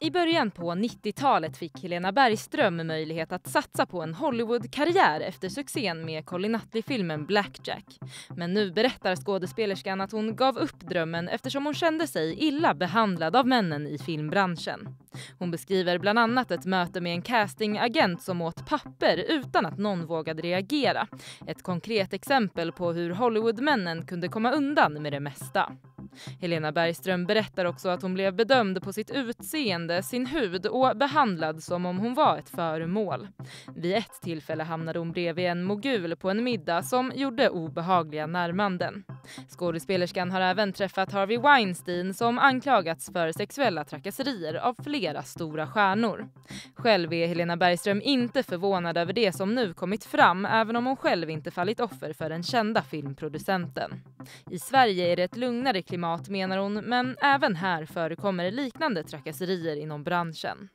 I början på 90-talet fick Helena Bergström möjlighet att satsa på en Hollywood-karriär efter succén med Colin Nutley-filmen Blackjack. Men nu berättar skådespelerskan att hon gav upp drömmen eftersom hon kände sig illa behandlad av männen i filmbranschen. Hon beskriver bland annat ett möte med en castingagent som åt papper utan att någon vågade reagera. Ett konkret exempel på hur Hollywoodmännen kunde komma undan med det mesta. Helena Bergström berättar också att hon blev bedömd på sitt utseende, sin hud och behandlad som om hon var ett föremål. Vid ett tillfälle hamnade hon bredvid en mogul på en middag som gjorde obehagliga närmanden. Skådespelerskan har även träffat Harvey Weinstein som anklagats för sexuella trakasserier av flera stora stjärnor. Själv är Helena Bergström inte förvånad över det som nu kommit fram även om hon själv inte fallit offer för den kända filmproducenten. I Sverige är det ett lugnare klimat menar hon men även här förekommer liknande trakasserier inom branschen.